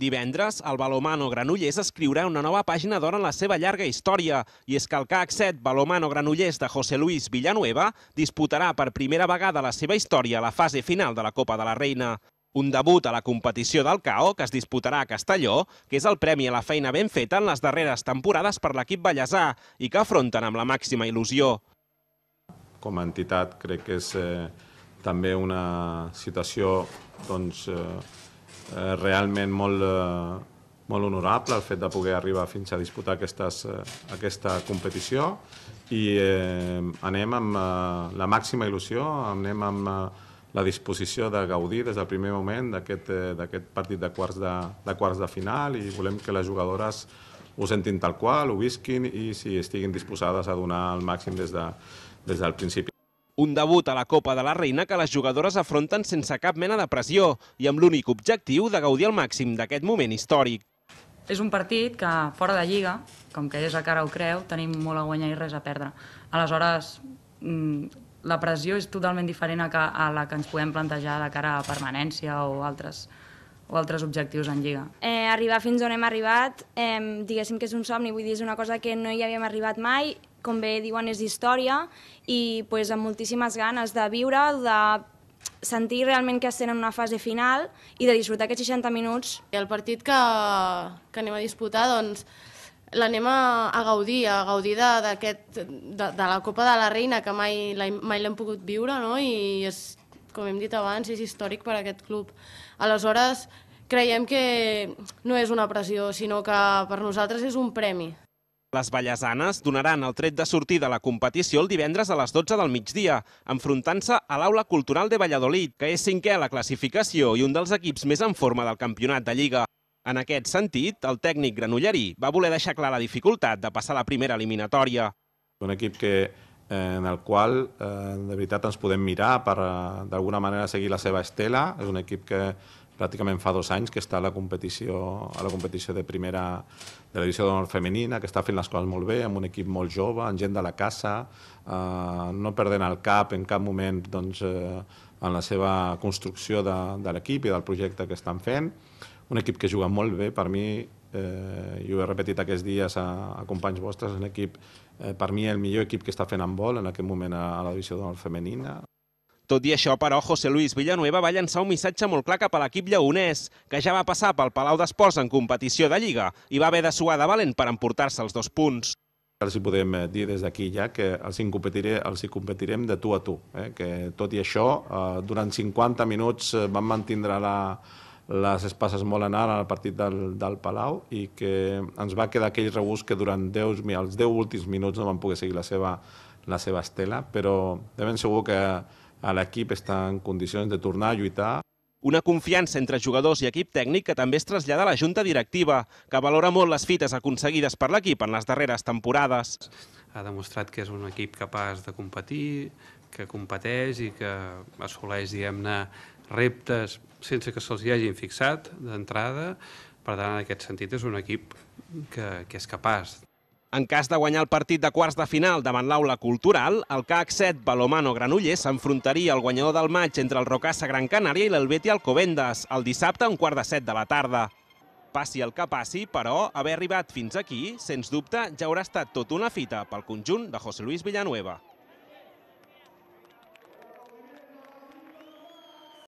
Divendres, el Balomano Granollers escriurà una nova pàgina d'or en la seva llarga història, i és que el CAC 7 Balomano Granollers de José Luis Villanueva disputarà per primera vegada la seva història a la fase final de la Copa de la Reina. Un debut a la competició del CAO, que es disputarà a Castelló, que és el premi a la feina ben feta en les darreres temporades per l'equip ballesà i que afronten amb la màxima il·lusió. Com a entitat crec que és eh, també una situació doncs, eh, Eh, realment molt, eh, molt honorable el fet de poder arribar fins a disputar aquestes, eh, aquesta competició i eh, anem amb la màxima il·lusió, anem amb la disposició de gaudir des del primer moment d'aquest partit de quarts de, de quarts de final i volem que les jugadores ho sentin tal qual, ho visquin i si estiguin disposades a donar el màxim des, de, des del principi. Un debut a la Copa de la Reina que les jugadores afronten sense cap mena de pressió i amb l'únic objectiu de gaudir al màxim d'aquest moment històric. És un partit que fora de Lliga, com que és a cara o creu, tenim molt a guanyar i res a perdre. Aleshores, mm, la pressió és totalment diferent a, que, a la que ens podem plantejar de cara a permanència o altres, o altres objectius en Lliga. Eh, arribar fins on hem arribat, eh, diguéssim que és un somni, vull dir, és una cosa que no hi havíem arribat mai, com bé diuen, és història i pues, amb moltíssimes ganes de viure, de sentir realment que estem en una fase final i de disfrutar aquests 60 minuts. El partit que, que anem a disputar, doncs, l'anem a, a gaudir, a gaudir de, de, de la Copa de la Reina, que mai l'hem pogut viure, no? i és, com hem dit abans, és històric per a aquest club. Aleshores, creiem que no és una pressió, sinó que per nosaltres és un premi. Les ballesanes donaran el tret de sortir de la competició el divendres a les 12 del migdia, enfrontant-se a l'Aula Cultural de Valladolid, que és cinquè a la classificació i un dels equips més en forma del campionat de Lliga. En aquest sentit, el tècnic granollerí va voler deixar clar la dificultat de passar la primera eliminatòria. Un equip que, eh, en el qual eh, de veritat ens podem mirar per eh, d'alguna manera seguir la seva estela. És un equip que pràcticament fa dos anys que està a la competició, a la competició de primera de la divisió d'honor femenina, que està fent les coses molt bé, amb un equip molt jove, amb gent de la casa, eh, no perdent el cap en cap moment doncs, eh, en la seva construcció de, de l'equip i del projecte que estan fent. Un equip que juga molt bé, per mi, eh, i ho he repetit aquests dies a, a companys vostres, un equip, eh, per mi, el millor equip que està fent en vol en aquest moment a, a la divisió d'honor femenina. Tot i això, però, José Luis Villanueva va llançar un missatge molt clar cap a l'equip lleonès, que ja va passar pel Palau d'Esports en competició de Lliga i va haver de suar de valent per emportar-se els dos punts. Ara hi podem eh, dir des d'aquí ja que els hi, competiré, els hi competirem de tu a tu, eh? que tot i això, eh, durant 50 minuts eh, van mantindre la, les espases molt anar al partit del, del Palau i que ens va quedar aquell rebús que durant 10, els 10 últims minuts no van poder seguir la seva, la seva estela, però de ben segur que l'equip està en condicions de tornar a lluitar. Una confiança entre jugadors i equip tècnic que també es trasllada a la junta directiva, que valora molt les fites aconseguides per l'equip en les darreres temporades. Ha demostrat que és un equip capaç de competir, que competeix i que assoleix, diguem-ne, reptes sense que se'ls hi hagin fixat d'entrada. Per tant, en aquest sentit, és un equip que, que és capaç. En cas de guanyar el partit de quarts de final davant l'aula cultural, el CAC 7 Balomano Granollers s'enfrontaria al guanyador del maig entre el Rocassa Gran Canària i l'Elbeti Alcobendes, el dissabte a un quart de set de la tarda. Passi el que passi, però, haver arribat fins aquí, sens dubte, ja haurà estat tot una fita pel conjunt de José Luis Villanueva.